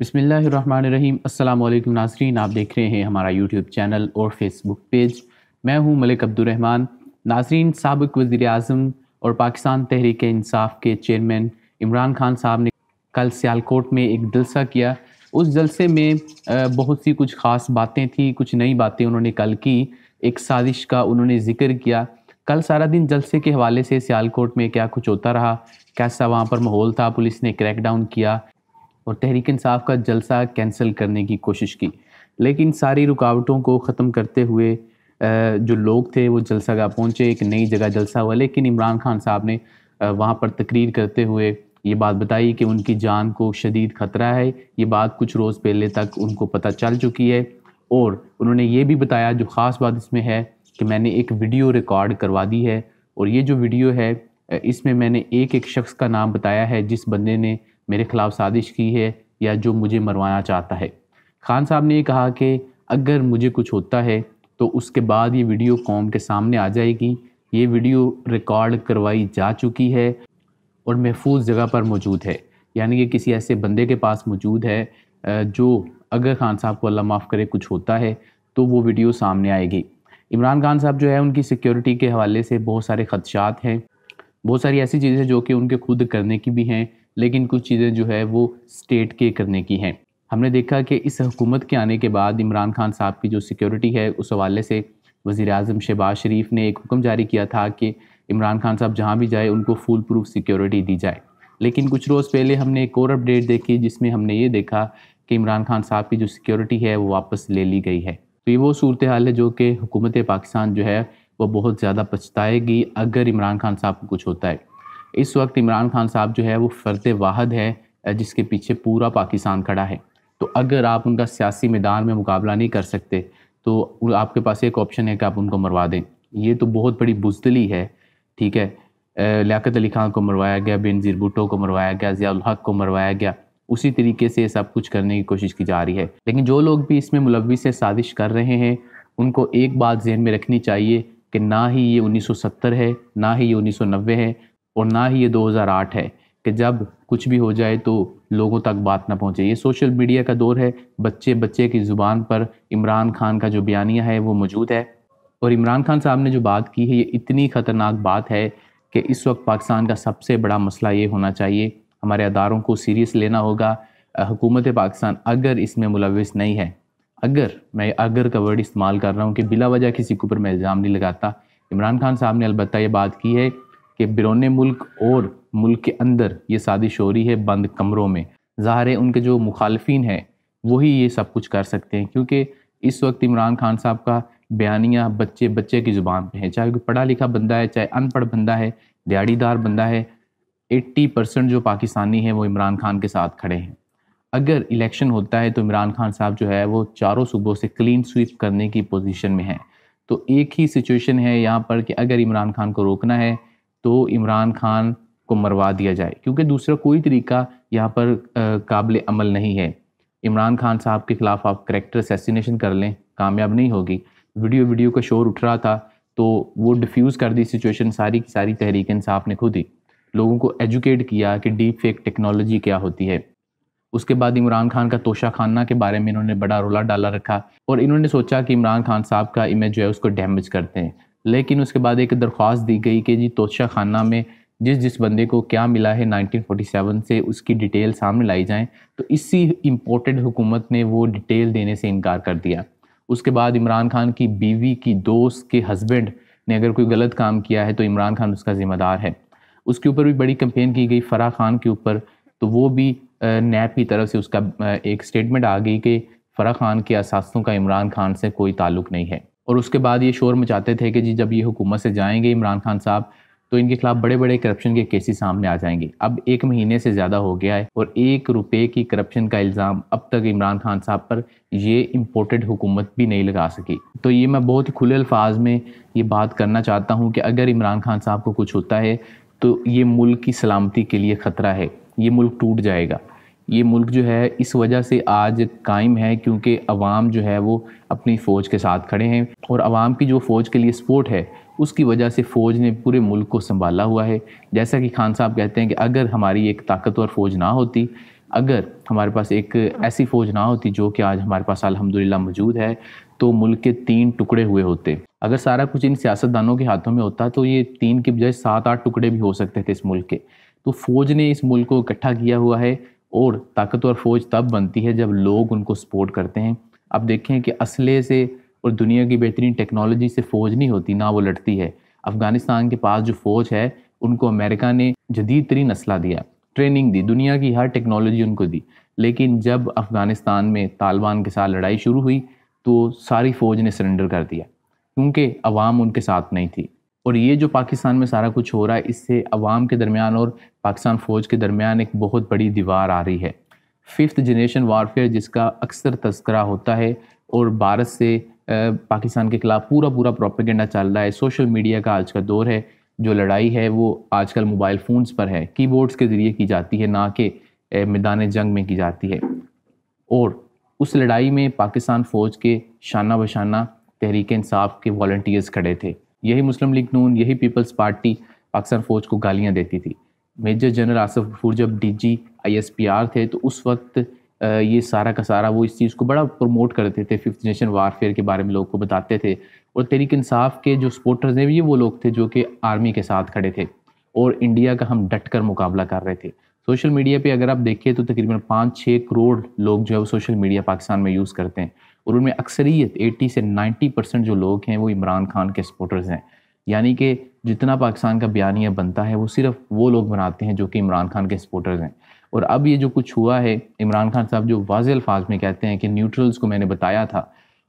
बसमीम् अल्लाम नाजरीन आप देख रहे हैं हमारा यूट्यूब चैनल और फेसबुक पेज मैं हूं मलिक अब्दुलरहमान नाजरीन सबक वज़ी अजम और पाकिस्तान तहरीक इंसाफ के चेयरमैन इमरान खान साहब ने कल सियालकोट में एक जलसा किया उस जलसे में बहुत सी कुछ ख़ास बातें थी कुछ नई बातें उन्होंने कल की एक साजिश का उन्होंने ज़िक्र किया कल सारा दिन जलसे के हवाले से सियालकोट में क्या कुछ होता रहा कैसा वहाँ पर माहौल था पुलिस ने क्रैकडाउन किया और तहरीक इंसाफ का जलसा कैंसिल करने की कोशिश की लेकिन सारी रुकावटों को ख़त्म करते हुए जो लोग थे वो जलसा गाह पहुँचे एक नई जगह जलसा हुआ लेकिन इमरान खान साहब ने वहाँ पर तकरीर करते हुए ये बात बताई कि उनकी जान को शदीद ख़तरा है ये बात कुछ रोज़ पहले तक उनको पता चल चुकी है और उन्होंने ये भी बताया जो ख़ास बात इसमें है कि मैंने एक वीडियो रिकॉर्ड करवा दी है और ये जो वीडियो है इसमें मैंने एक एक शख्स का नाम बताया है जिस बंदे ने मेरे ख़िलाफ़ साजिश की है या जो मुझे मरवाना चाहता है खान साहब ने ये कहा कि अगर मुझे कुछ होता है तो उसके बाद ये वीडियो कौम के सामने आ जाएगी ये वीडियो रिकॉर्ड करवाई जा चुकी है और महफूज जगह पर मौजूद है यानी कि किसी ऐसे बंदे के पास मौजूद है जो अगर खान साहब को अल्लाह माफ़ करे कुछ होता है तो वो वीडियो सामने आएगी इमरान खान साहब जो है उनकी सिक्योरिटी के हवाले से बहुत सारे खदशात हैं बहुत सारी ऐसी चीज़ें जो कि उनके खुद करने की भी हैं लेकिन कुछ चीज़ें जो है वो स्टेट के करने की हैं हमने देखा कि इस हुकूमत के आने के बाद इमरान खान साहब की जो सिक्योरिटी है उस हवाले से वज़ी अजम शहबाज शरीफ ने एक हुक्म जारी किया था कि इमरान खान साहब जहाँ भी जाए उनको फुल प्रूफ सिक्योरिटी दी जाए लेकिन कुछ रोज़ पहले हमने एक और अपडेट देखी जिसमें हमने ये देखा कि इमरान खान साहब की जो सिक्योरिटी है वो वापस ले ली गई है तो ये वो सूरत हाल है जो कि हुकूमत पाकिस्तान जो है वो बहुत ज़्यादा पछताएगी अगर इमरान खान साहब को कुछ होता है इस वक्त इमरान खान साहब जो है वो फर्द वाहद है जिसके पीछे पूरा पाकिस्तान खड़ा है तो अगर आप उनका सियासी मैदान में मुकाबला नहीं कर सकते तो आपके पास एक ऑप्शन है कि आप उनको मरवा दें ये तो बहुत बड़ी बुजदली है ठीक है लियाकत अली खान को मरवाया गया बेनज़ीर भुटो को मरवाया गया ज़ियाल हक को मरवाया गया उसी तरीके से सब कुछ करने की कोशिश की जा रही है लेकिन जो लोग भी इसमें मुलविस से साजिश कर रहे हैं उनको एक बात जहन में रखनी चाहिए कि ना ही ये 1970 है ना ही ये 1990 है और ना ही ये 2008 है कि जब कुछ भी हो जाए तो लोगों तक बात ना पहुंचे ये सोशल मीडिया का दौर है बच्चे बच्चे की ज़ुबान पर इमरान खान का जो बयानिया है वो मौजूद है और इमरान खान साहब ने जो बात की है ये इतनी ख़तरनाक बात है कि इस वक्त पाकिस्तान का सबसे बड़ा मसला ये होना चाहिए हमारे अदारों को सीरियस लेना होगा हुकूमत पाकिस्तान अगर इसमें मुलविस नहीं है अगर मैं अगर का वर्ड इस्तेमाल कर रहा हूँ कि बिला वजह किसी के ऊपर मैं इल्ज़ाम नहीं लगाता इमरान खान साहब ने अलबत्त ये बात की है कि बिरौन मुल्क और मुल्क के अंदर ये साजिश हो रही है बंद कमरों में ज़ाहिर है उनके जो मुखालफी हैं वही ये सब कुछ कर सकते हैं क्योंकि इस वक्त इमरान खान साहब का बयानिया बच्चे बच्चे की ज़ुबान पे हैं चाहे कोई पढ़ा लिखा बंदा है चाहे अनपढ़ बंदा है दिहाड़ीदार बंदा है 80 परसेंट जो पाकिस्तानी हैं वो इमरान खान के साथ खड़े हैं अगर इलेक्शन होता है तो इमरान खान साहब जो है वो चारों सूबों से क्लीन स्वीप करने की पोजीशन में हैं तो एक ही सिचुएशन है यहाँ पर कि अगर इमरान खान को रोकना है तो इमरान खान को मरवा दिया जाए क्योंकि दूसरा कोई तरीका यहाँ पर काबिल अमल नहीं है इमरान खान साहब के ख़िलाफ़ आप करेक्टर असेसिनेशन कर लें कामयाब नहीं होगी वीडियो वीडियो का शोर उठ रहा था तो वो डिफ्यूज़ कर दी सिचुएशन सारी की सारी तहरीक इंसाफ ने खुद ही लोगों को एजुकेट किया कि डीप फेक टेक्नोलॉजी क्या होती है उसके बाद इमरान खान का तोशा खाना के बारे में इन्होंने बड़ा रोला डाला रखा और इन्होंने सोचा कि इमरान खान साहब का इमेज जो है उसको डैमेज करते हैं लेकिन उसके बाद एक दरख्वास्त दी गई कि जी तोशा खाना में जिस जिस बंदे को क्या मिला है 1947 से उसकी डिटेल सामने लाई जाए तो इसी इम्पोर्टेड हुकूमत ने वो डिटेल देने से इनकार कर दिया उसके बाद इमरान खान की बीवी की दोस्त के हस्बैंड ने अगर कोई गलत काम किया है तो इमरान खान उसका ज़िम्मेदार है उसके ऊपर भी बड़ी कंपेन की गई फ़रा खान के ऊपर तो वो भी नैब की तरफ से उसका एक स्टेटमेंट आ गई कि फ़राह खान के असास्तों का इमरान खान से कोई ताल्लुक़ नहीं है और उसके बाद ये शोर मचाते थे कि जी जब ये हुकूमत से जाएंगे इमरान खान साहब तो इनके खिलाफ बड़े बड़े करप्शन के केसेस सामने आ जाएंगे अब एक महीने से ज़्यादा हो गया है और एक रुपये की करप्शन का इल्ज़ाम अब तक इमरान खान साहब पर ये इम्पोर्टेड हुकूमत भी नहीं लगा सकी तो ये मैं बहुत ही खुले अल्फाज में ये बात करना चाहता हूँ कि अगर इमरान खान साहब को कुछ होता है तो ये मुल्क की सलामती के लिए ख़तरा है ये मुल्क टूट जाएगा ये मुल्क जो है इस वजह से आज कायम है क्योंकि अवाम जो है वो अपनी फ़ौज के साथ खड़े हैं और अवाम की जो फ़ौज के लिए सपोर्ट है उसकी वजह से फ़ौज ने पूरे मुल्क को संभाला हुआ है जैसा कि खान साहब कहते हैं कि अगर हमारी एक ताकतवर फ़ौज ना होती अगर हमारे पास एक ऐसी फ़ौज ना होती जो कि आज हमारे पास अलहमदिल्ला मौजूद है तो मुल्क के तीन टुकड़े हुए होते अगर सारा कुछ इन सियासतदानों के हाथों में होता तो ये तीन की बजाय सात आठ टुकड़े भी हो सकते थे इस मुल्क के तो फ़ौज ने इस मुल्क को इकट्ठा किया हुआ है और ताकतवर फौज तब बनती है जब लोग उनको सपोर्ट करते हैं अब देखें कि असले से और दुनिया की बेहतरीन टेक्नोलॉजी से फ़ौज नहीं होती ना वो लड़ती है अफ़गानिस्तान के पास जो फ़ौज है उनको अमेरिका ने जदीद तरीन असला दिया ट्रेनिंग दी दुनिया की हर टेक्नोलॉजी उनको दी लेकिन जब अफ़गानिस्तान में तालिबान के साथ लड़ाई शुरू हुई तो सारी फ़ौज ने सरेंडर कर दिया क्योंकि अवाम उनके साथ नहीं थी और ये जो पाकिस्तान में सारा कुछ हो रहा है इससे अवाम के दरमियान और पाकिस्तान फ़ौज के दरमियान एक बहुत बड़ी दीवार आ रही है फिफ्थ जनरेशन वारफेयर जिसका अक्सर तस्करा होता है और भारत से पाकिस्तान के खिलाफ पूरा पूरा प्रोपेगेंडा चल रहा है सोशल मीडिया का आज का दौर है जो लड़ाई है वो आजकल मोबाइल फ़ोन्स पर है कीबोर्ड्स के ज़रिए की जाती है ना कि मैदान जंग में की जाती है और उस लड़ाई में पाकिस्तान फ़ौज के शाना बशाना तहरीक इंसाफ के वॉल्टियर्स खड़े थे यही मुस्लिम लीग नून यही पीपल्स पार्टी पाकिस्तान फ़ौज को गालियाँ देती थी मेजर जनरल आसफ गफूर जब डी पी आर थे तो उस वक्त ये सारा का सारा वो इस चीज़ को बड़ा प्रमोट करते थे फिफ्थ जनरेशन वारफेयर के बारे में लोगों को बताते थे और तहरीक इंसाफ के जो सपोर्टर्स हैं ये वो लोग थे जो कि आर्मी के साथ खड़े थे और इंडिया का हम डट कर मुकाबला कर रहे थे सोशल मीडिया पे अगर आप देखें तो तकरीबन पाँच छः करोड़ लोग जो है वो सोशल मीडिया पाकिस्तान में यूज़ करते हैं और उनमें अक्सरियत 80 से 90 परसेंट जो लोग हैं वो इमरान खान के सपोर्टर्स हैं यानी कि जितना पाकिस्तान का बयानिया बनता है वो सिर्फ वो लोग बनाते हैं जो कि इमरान खान के सपोर्टर्स हैं और अब ये जो कुछ हुआ है इमरान खान साहब जो वाज अल्फाज में कहते हैं कि न्यूट्रल्स को मैंने बताया था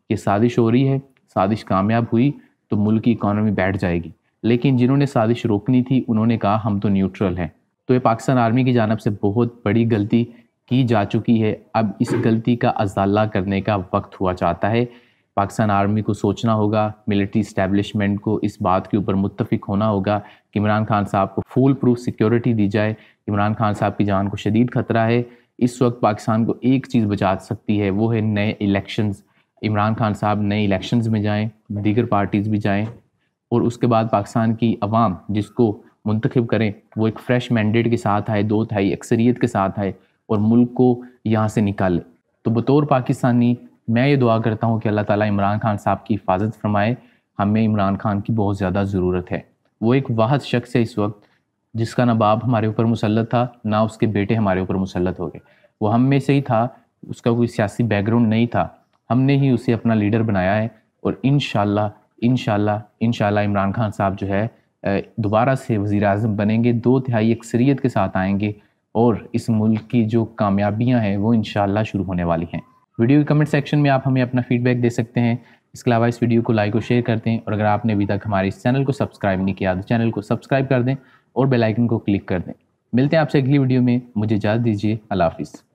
कि साजिश हो रही है साजिश कामयाब हुई तो मुल्क की इकानमी बैठ जाएगी लेकिन जिन्होंने साजिश रोकनी थी उन्होंने कहा हम तो न्यूट्रल हैं तो ये पाकिस्तान आर्मी की जानब से बहुत बड़ी गलती की जा चुकी है अब इस गलती का अजाला करने का वक्त हुआ चाहता है पाकिस्तान आर्मी को सोचना होगा मिलिट्री इस्टेबलिशमेंट को इस बात के ऊपर मुतफिक होना होगा कि इमरान खान साहब को फूल प्रूफ सिक्योरिटी दी जाए इमरान खान साहब की जान को शदीद खतरा है इस वक्त पाकिस्तान को एक चीज़ बचा सकती है वो है नए इलेक्शंस इमरान खान साहब नए इलेक्शंस में जाएं दीगर पार्टीज़ भी जाएं और उसके बाद पाकिस्तान की आवाम जिसको मुंतखब करें वो एक फ़्रेश मैंडेट के साथ आए दो थाई अक्सरीत के साथ आए और मुल्क को यहाँ से निकाले तो बतौर पाकिस्तानी मैं ये दुआ करता हूँ कि अल्लाह ताला इमरान खान साहब की हिफाजत फरमाए हमें इमरान खान की बहुत ज़्यादा ज़रूरत है वो एक वाहद शख्स है इस वक्त जिसका ना बाप हमारे ऊपर मुसलत था ना उसके बेटे हमारे ऊपर मुसलत हो गए वो हम में से ही था उसका कोई सियासी बैकग्राउंड नहीं था हमने ही उसे अपना लीडर बनाया है और इन इन इन इमरान खान साहब जो है दोबारा से वज़ी अजम बनेंगे दो तिहाई अक्सरीत के साथ आएंगे और इस मुल्क की जो कामयाबियाँ हैं वो इन शुरू होने वाली हैं वीडियो के कमेंट सेक्शन में आप हमें अपना फीडबैक दे सकते हैं इसके अलावा इस वीडियो को लाइक और शेयर करते हैं और अगर आपने अभी तक हमारे इस चैनल को सब्सक्राइब नहीं किया तो चैनल को सब्सक्राइब कर दें और आइकन को क्लिक कर दें मिलते हैं आपसे अगली वीडियो में मुझे इजाज़त दीजिए अल्लाह हाफिज़